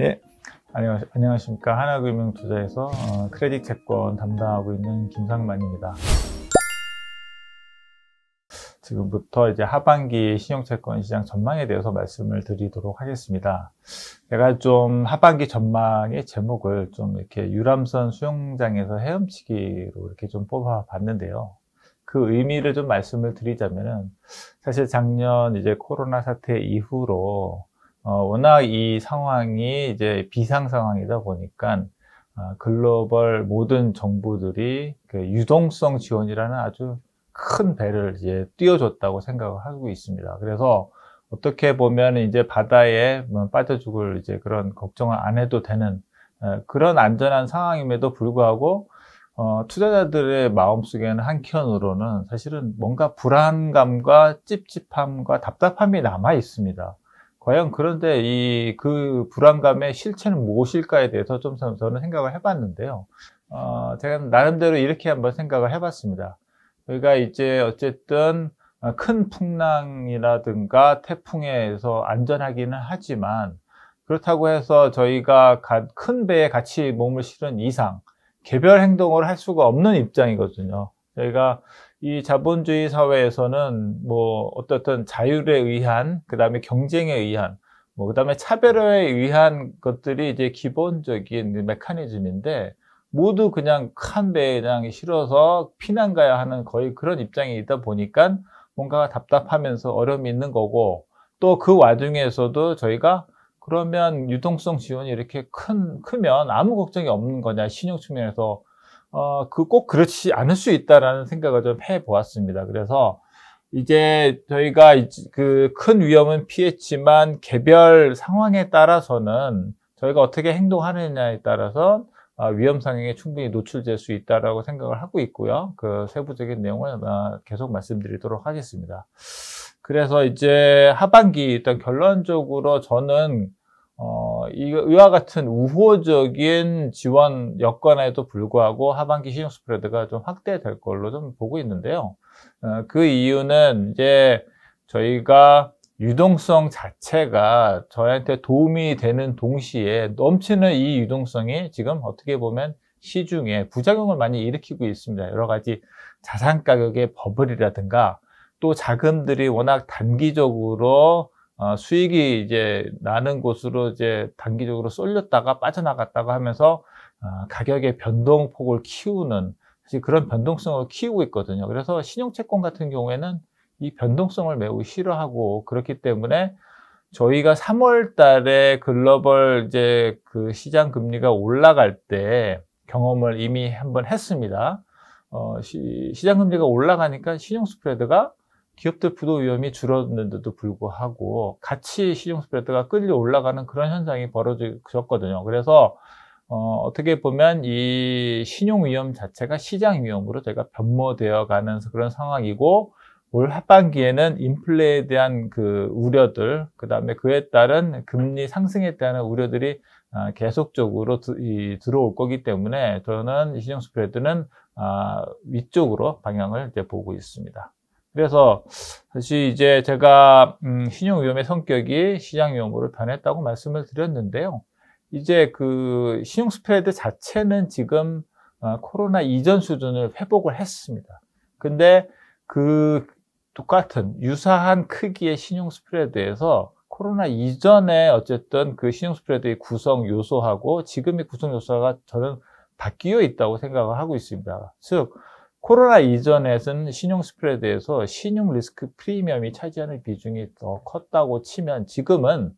예, 안녕하십니까. 하나금융투자에서 어, 크레딧 채권 담당하고 있는 김상만입니다. 지금부터 이제 하반기 신용채권 시장 전망에 대해서 말씀을 드리도록 하겠습니다. 제가 좀 하반기 전망의 제목을 좀 이렇게 유람선 수영장에서 헤엄치기로 이렇게 좀 뽑아봤는데요. 그 의미를 좀 말씀을 드리자면은 사실 작년 이제 코로나 사태 이후로 어, 워낙 이 상황이 이제 비상 상황이다 보니까 어, 글로벌 모든 정부들이 그 유동성 지원이라는 아주 큰 배를 이제 띄워줬다고 생각을 하고 있습니다. 그래서 어떻게 보면 이제 바다에 뭐 빠져 죽을 이제 그런 걱정을 안 해도 되는 어, 그런 안전한 상황임에도 불구하고 어, 투자자들의 마음속에는 한켠으로는 사실은 뭔가 불안감과 찝찝함과 답답함이 남아 있습니다. 과연 그런데 이 그 불안감의 실체는 무엇일까에 대해서 좀 저는 생각을 해봤는데요. 어, 제가 나름대로 이렇게 한번 생각을 해봤습니다. 그러가 그러니까 이제 어쨌든 큰 풍랑이라든가 태풍에서 안전하기는 하지만 그렇다고 해서 저희가 큰 배에 같이 몸을 실은 이상 개별 행동을 할 수가 없는 입장이거든요. 저희가 이 자본주의 사회에서는 뭐 어떻든 자율에 의한 그다음에 경쟁에 의한 뭐 그다음에 차별에 의한 것들이 이제 기본적인 메커니즘인데 모두 그냥 큰 배에 그냥 실어서 피난 가야 하는 거의 그런 입장이다 있 보니까 뭔가 답답하면서 어려움이 있는 거고 또 그 와중에서도 저희가 그러면 유동성 지원이 이렇게 큰 크면 아무 걱정이 없는 거냐 신용 측면에서 어, 그 꼭 그렇지 않을 수 있다라는 생각을 좀 해보았습니다. 그래서 이제 저희가 그 큰 위험은 피했지만 개별 상황에 따라서는 저희가 어떻게 행동하느냐에 따라서 어, 위험 상황에 충분히 노출될 수 있다라고 생각을 하고 있고요. 그 세부적인 내용을 어, 계속 말씀드리도록 하겠습니다. 그래서 이제 하반기 일단 결론적으로 저는 어, 이와 같은 우호적인 지원 여건에도 불구하고 하반기 신용 스프레드가 좀 확대될 걸로 좀 보고 있는데요. 어, 그 이유는 이제 저희가 유동성 자체가 저희한테 도움이 되는 동시에 넘치는 이 유동성이 지금 어떻게 보면 시중에 부작용을 많이 일으키고 있습니다. 여러 가지 자산 가격의 버블이라든가 또 자금들이 워낙 단기적으로 어, 수익이 이제 나는 곳으로 이제 단기적으로 쏠렸다가 빠져나갔다가 하면서 어, 가격의 변동폭을 키우는 그런 변동성을 키우고 있거든요. 그래서 신용채권 같은 경우에는 이 변동성을 매우 싫어하고 그렇기 때문에 저희가 3월 달에 글로벌 이제 그 시장 금리가 올라갈 때 경험을 이미 한번 했습니다. 어, 시, 장 금리가 올라가니까 신용 스프레드가 기업들 부도 위험이 줄었는데도 불구하고 같이 시중 스프레드가 끌려 올라가는 그런 현상이 벌어졌거든요. 그래서 어, 어떻게 보면 이 신용 위험 자체가 시장 위험으로 제가 변모되어 가는 그런 상황이고 올 하반기에는 인플레에 대한 그 우려들, 그 다음에 그에 따른 금리 상승에 대한 우려들이 어, 계속적으로 드, 이, 들어올 거기 때문에 저는 시중 스프레드는 아, 위쪽으로 방향을 이제 보고 있습니다. 그래서 사실 이제 제가 음, 신용위험의 성격이 시장위험으로 변했다고 말씀을 드렸는데요. 이제 그 신용 스프레드 자체는 지금 어, 코로나 이전 수준을 회복을 했습니다. 근데 그 똑같은 유사한 크기의 신용 스프레드에서 코로나 이전에 어쨌든 그 신용 스프레드의 구성 요소하고 지금의 구성 요소가 저는 바뀌어 있다고 생각을 하고 있습니다. 즉 코로나 이전에는 신용 스프레드에서 신용 리스크 프리미엄이 차지하는 비중이 더 컸다고 치면 지금은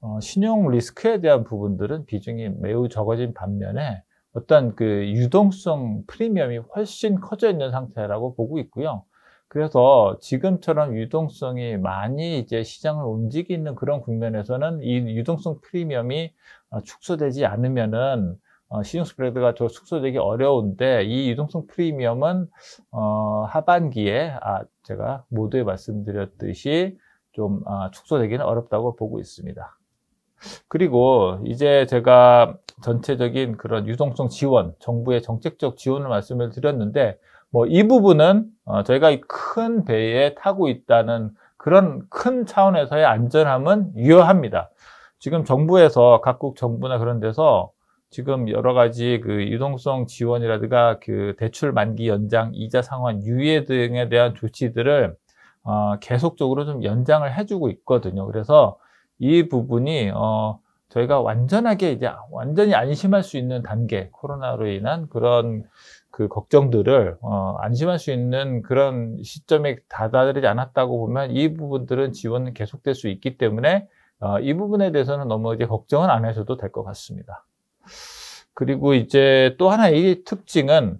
어, 신용 리스크에 대한 부분들은 비중이 매우 적어진 반면에 어떤 그 유동성 프리미엄이 훨씬 커져 있는 상태라고 보고 있고요. 그래서 지금처럼 유동성이 많이 이제 시장을 움직이는 그런 국면에서는 이 유동성 프리미엄이 어, 축소되지 않으면은 어, 시중 스프레드가 더 축소되기 어려운데 이 유동성 프리미엄은 어, 하반기에 아, 제가 모두에 말씀드렸듯이 좀 아, 축소되기는 어렵다고 보고 있습니다. 그리고 이제 제가 전체적인 그런 유동성 지원, 정부의 정책적 지원을 말씀을 드렸는데 뭐 이 부분은 어, 저희가 큰 배에 타고 있다는 그런 큰 차원에서의 안전함은 유효합니다. 지금 정부에서 각국 정부나 그런 데서 지금 여러 가지 그 유동성 지원이라든가 그 대출 만기 연장, 이자 상환, 유예 등에 대한 조치들을 어, 계속적으로 좀 연장을 해주고 있거든요. 그래서 이 부분이 어, 저희가 완전하게 이제 완전히 안심할 수 있는 단계, 코로나로 인한 그런 그 걱정들을 어, 안심할 수 있는 그런 시점에 다다르지 않았다고 보면 이 부분들은 지원은 계속될 수 있기 때문에 어, 이 부분에 대해서는 너무 이제 걱정은 안 하셔도 될 것 같습니다. 그리고 이제 또 하나 의 특징은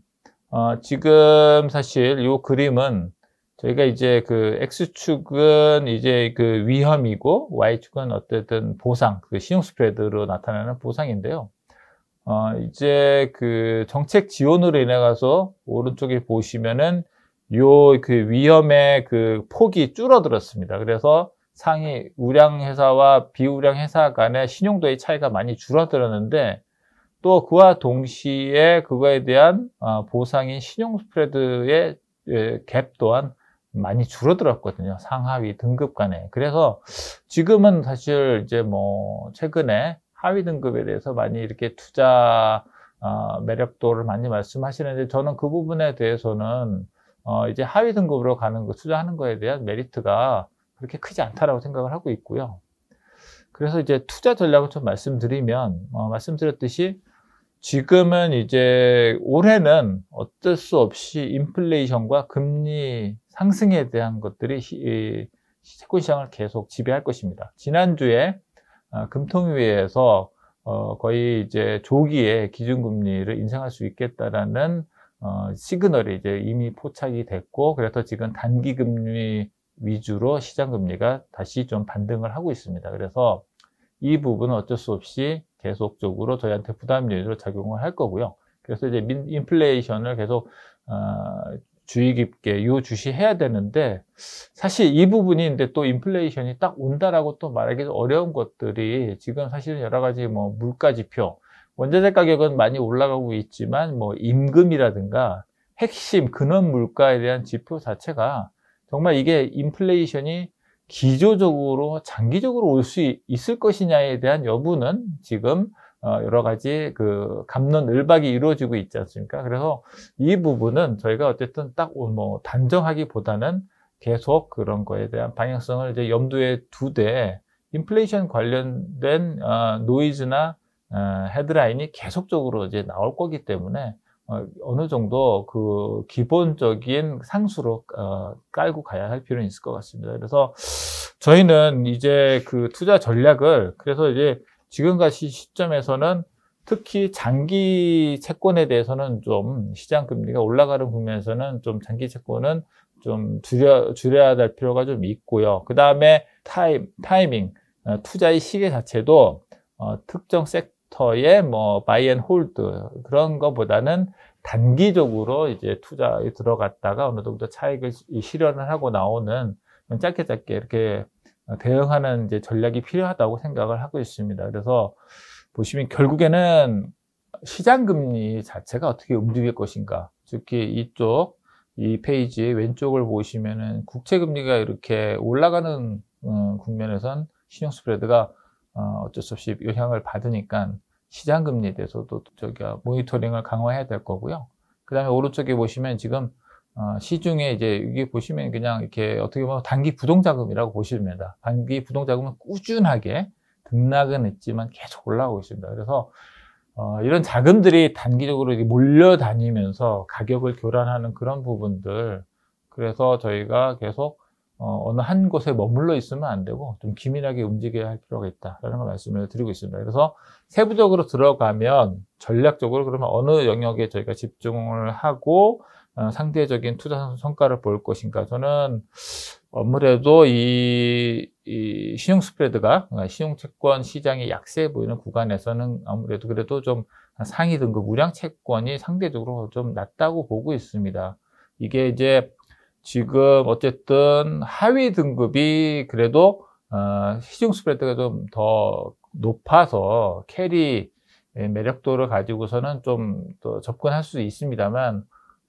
어, 지금 사실 이 그림은 저희가 이제 그 X축은 이제 그 위험이고 Y축은 어쨌든 보상, 그 신용 스프레드로 나타나는 보상인데요. 어, 이제 그 정책 지원으로 인해 가서 오른쪽에 보시면은 요 그 위험의 그 폭이 줄어들었습니다. 그래서 상위 우량 회사와 비우량 회사 간의 신용도의 차이가 많이 줄어들었는데 또 그와 동시에 그거에 대한 어, 보상인 신용 스프레드의 예, 갭 또한 많이 줄어들었거든요. 상하위 등급 간에. 그래서 지금은 사실 이제 뭐 최근에 하위 등급에 대해서 많이 이렇게 투자 어, 매력도를 많이 말씀하시는데 저는 그 부분에 대해서는 어, 이제 하위 등급으로 가는 거 투자하는 거에 대한 메리트가 그렇게 크지 않다라고 생각을 하고 있고요. 그래서 이제 투자 전략을 좀 말씀드리면 말씀드렸듯이 지금은 이제 올해는 어쩔 수 없이 인플레이션과 금리 상승에 대한 것들이 채권 시장을 계속 지배할 것입니다. 지난주에 어, 금통위에서 어, 거의 이제 조기에 기준금리를 인상할 수 있겠다라는 어, 시그널이 이제 이미 포착이 됐고 그래서 지금 단기 금리 위주로 시장 금리가 다시 좀 반등을 하고 있습니다. 그래서 이 부분은 어쩔 수 없이 계속적으로 저희한테 부담 요인으로 작용을 할 거고요. 그래서 이제 민, 인플레이션을 계속 어, 주의 깊게 요주시해야 되는데 사실 이 부분인데 또 인플레이션이 딱 온다라고 또 말하기 어려운 것들이 지금 사실은 여러 가지 뭐 물가 지표, 원자재 가격은 많이 올라가고 있지만 뭐 임금이라든가 핵심 근원 물가에 대한 지표 자체가 정말 이게 인플레이션이 기조적으로 장기적으로 올 수 있을 것이냐에 대한 여부는 지금 어, 여러 가지 그 감론을박이 이루어지고 있지 않습니까? 그래서 이 부분은 저희가 어쨌든 딱 뭐 단정하기보다는 계속 그런 거에 대한 방향성을 이제 염두에 두되 인플레이션 관련된 어, 노이즈나 어, 헤드라인이 계속적으로 이제 나올 거기 때문에 어, 어느 정도 그 기본적인 상수로 어, 깔고 가야 할 필요는 있을 것 같습니다. 그래서 저희는 이제 그 투자 전략을 그래서 이제 지금까지 시점에서는 특히 장기 채권에 대해서는 좀 시장 금리가 올라가는 국면에서는 좀 장기 채권은 좀 줄여 줄여야 될 필요가 좀 있고요. 그 다음에 타임 타이밍 어, 투자의 시계 자체도 어, 특정 섹 터의뭐 바이 앤 홀드 그런 것보다는 단기적으로 이제 투자에 들어갔다가 어느 정도 차익을 실현을 하고 나오는 짧게 짧게 이렇게 대응하는 이제 전략이 필요하다고 생각을 하고 있습니다. 그래서 보시면 결국에는 시장 금리 자체가 어떻게 움직일 것인가. 특히 이쪽 이페이지 왼쪽을 보시면은 국채 금리가 이렇게 올라가는 음, 국면에선 신용 스프레드가 어, 어쩔 수 없이 영향을 받으니까 시장 금리에 대해서도 저기 모니터링을 강화해야 될 거고요. 그다음에 오른쪽에 보시면 지금 어, 시중에 이제 이게 보시면 그냥 이렇게 어떻게 보면 단기 부동자금이라고 보십니다. 단기 부동자금은 꾸준하게 등락은 했지만 계속 올라오고 있습니다. 그래서 어, 이런 자금들이 단기적으로 몰려다니면서 가격을 교란하는 그런 부분들 그래서 저희가 계속 어, 어느 한 곳에 머물러 있으면 안 되고 좀 기민하게 움직여야 할 필요가 있다라는 걸 말씀을 드리고 있습니다. 그래서 세부적으로 들어가면 전략적으로 그러면 어느 영역에 저희가 집중을 하고 어, 상대적인 투자 성과를 볼 것인가 저는 아무래도 이, 이 신용 스프레드가 그러니까 신용 채권 시장의 약세 보이는 구간에서는 아무래도 그래도 좀 상위 등급 우량 채권이 상대적으로 좀 낮다고 보고 있습니다. 이게 이제 지금 어쨌든 하위 등급이 그래도 어, 시중 스프레드가 좀 더 높아서 캐리 매력도를 가지고서는 좀 더 접근할 수 있습니다만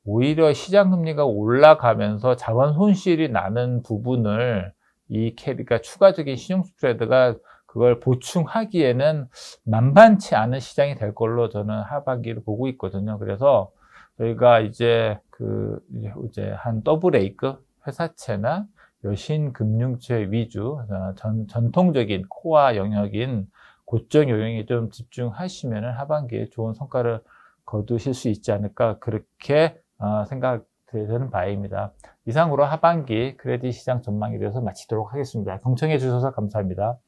오히려 시장 금리가 올라가면서 자원 손실이 나는 부분을 이 캐리가 추가적인 시중 스프레드가 그걸 보충하기에는 만만치 않은 시장이 될 걸로 저는 하반기를 보고 있거든요. 그래서 저희가 이제 그 이제 한 더블 에이크 회사채나 여 신금융채 위주 전, 전통적인 코어 영역인 고점 요역에좀 집중하시면 하반기에 좋은 성과를 거두실 수 있지 않을까 그렇게 어, 생각되는 바입니다. 이상으로 하반기 크레딧 시장 전망에 대해서 마치도록 하겠습니다. 경청해 주셔서 감사합니다.